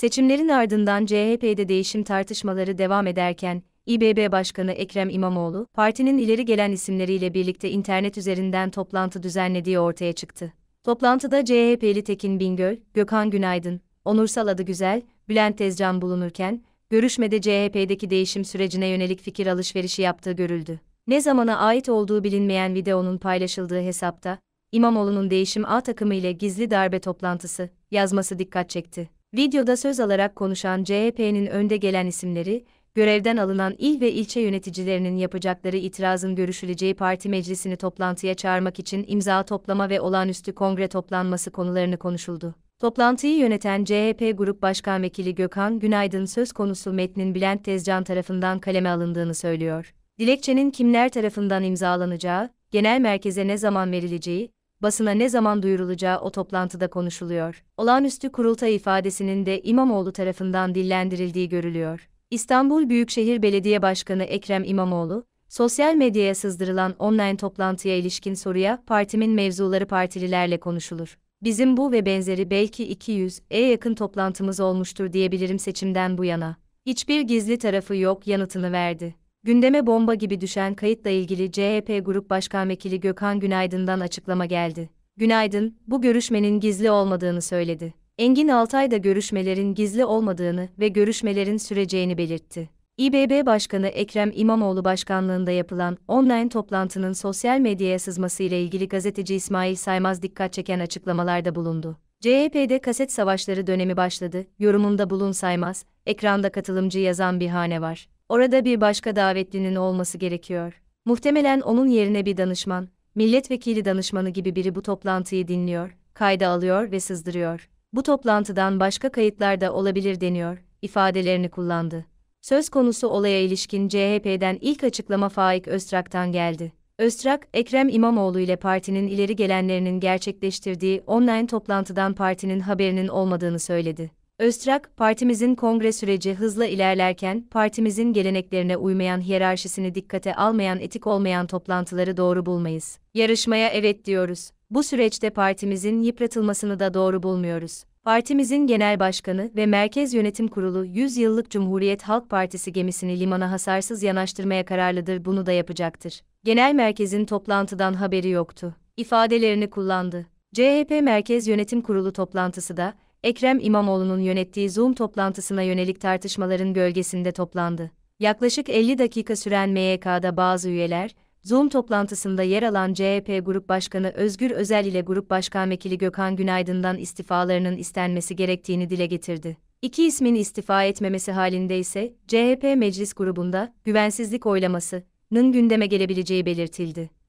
Seçimlerin ardından CHP'de değişim tartışmaları devam ederken, İBB Başkanı Ekrem İmamoğlu, partinin ileri gelen isimleriyle birlikte internet üzerinden toplantı düzenlediği ortaya çıktı. Toplantıda CHP'li Tekin Bingöl, Gökhan Günaydın, Onursal Adıgüzel, Bülent Tezcan bulunurken, görüşmede CHP'deki değişim sürecine yönelik fikir alışverişi yaptığı görüldü. Ne zamana ait olduğu bilinmeyen videonun paylaşıldığı hesapta, İmamoğlu'nun değişim A takımı ile gizli darbe toplantısı yazması dikkat çekti. Videoda söz alarak konuşan CHP'nin önde gelen isimleri, görevden alınan il ve ilçe yöneticilerinin yapacakları itirazın görüşüleceği parti meclisini toplantıya çağırmak için imza toplama ve olağanüstü kongre toplanması konularını konuşuldu. Toplantıyı yöneten CHP Grup Başkan Vekili Gökhan Günaydın söz konusu metnin Bülent Tezcan tarafından kaleme alındığını söylüyor. Dilekçenin kimler tarafından imzalanacağı, genel merkeze ne zaman verileceği, basına ne zaman duyurulacağı o toplantıda konuşuluyor. Olağanüstü kurultay ifadesinin de İmamoğlu tarafından dillendirildiği görülüyor. İstanbul Büyükşehir Belediye Başkanı Ekrem İmamoğlu, sosyal medyaya sızdırılan online toplantıya ilişkin soruya partimin mevzuları partililerle konuşulur. Bizim bu ve benzeri belki 200'e yakın toplantımız olmuştur diyebilirim seçimden bu yana. Hiçbir gizli tarafı yok yanıtını verdi. Gündeme bomba gibi düşen kayıtla ilgili CHP Grup Başkan Vekili Gökhan Günaydın'dan açıklama geldi. Günaydın, bu görüşmenin gizli olmadığını söyledi. Engin Altay da görüşmelerin gizli olmadığını ve görüşmelerin süreceğini belirtti. İBB Başkanı Ekrem İmamoğlu başkanlığında yapılan online toplantının sosyal medyaya sızması ile ilgili gazeteci İsmail Saymaz dikkat çeken açıklamalarda bulundu. CHP'de kaset savaşları dönemi başladı, yorumunda bulun Saymaz, ekranda katılımcı yazan bir hane var. Orada bir başka davetlinin olması gerekiyor. Muhtemelen onun yerine bir danışman, milletvekili danışmanı gibi biri bu toplantıyı dinliyor, kayda alıyor ve sızdırıyor. Bu toplantıdan başka kayıtlar da olabilir deniyor, ifadelerini kullandı. Söz konusu olaya ilişkin CHP'den ilk açıklama Faik Öztrak'tan geldi. Öztrak, Ekrem İmamoğlu ile partinin ileri gelenlerinin gerçekleştirdiği online toplantıdan partinin haberinin olmadığını söyledi. Öztrak, partimizin kongre süreci hızla ilerlerken, partimizin geleneklerine uymayan hiyerarşisini dikkate almayan etik olmayan toplantıları doğru bulmayız. Yarışmaya evet diyoruz. Bu süreçte partimizin yıpratılmasını da doğru bulmuyoruz. Partimizin genel başkanı ve Merkez Yönetim Kurulu 100 yıllık Cumhuriyet Halk Partisi gemisini limana hasarsız yanaştırmaya kararlıdır bunu da yapacaktır. Genel merkezin toplantıdan haberi yoktu. İfadelerini kullandı. CHP Merkez Yönetim Kurulu toplantısı da, Ekrem İmamoğlu'nun yönettiği Zoom toplantısına yönelik tartışmaların gölgesinde toplandı. Yaklaşık 50 dakika süren MYK'da bazı üyeler, Zoom toplantısında yer alan CHP Grup Başkanı Özgür Özel ile Grup Başkan Vekili Gökhan Günaydın'dan istifalarının istenmesi gerektiğini dile getirdi. İki ismin istifa etmemesi halinde ise CHP meclis grubunda güvensizlik oylamasının gündeme gelebileceği belirtildi.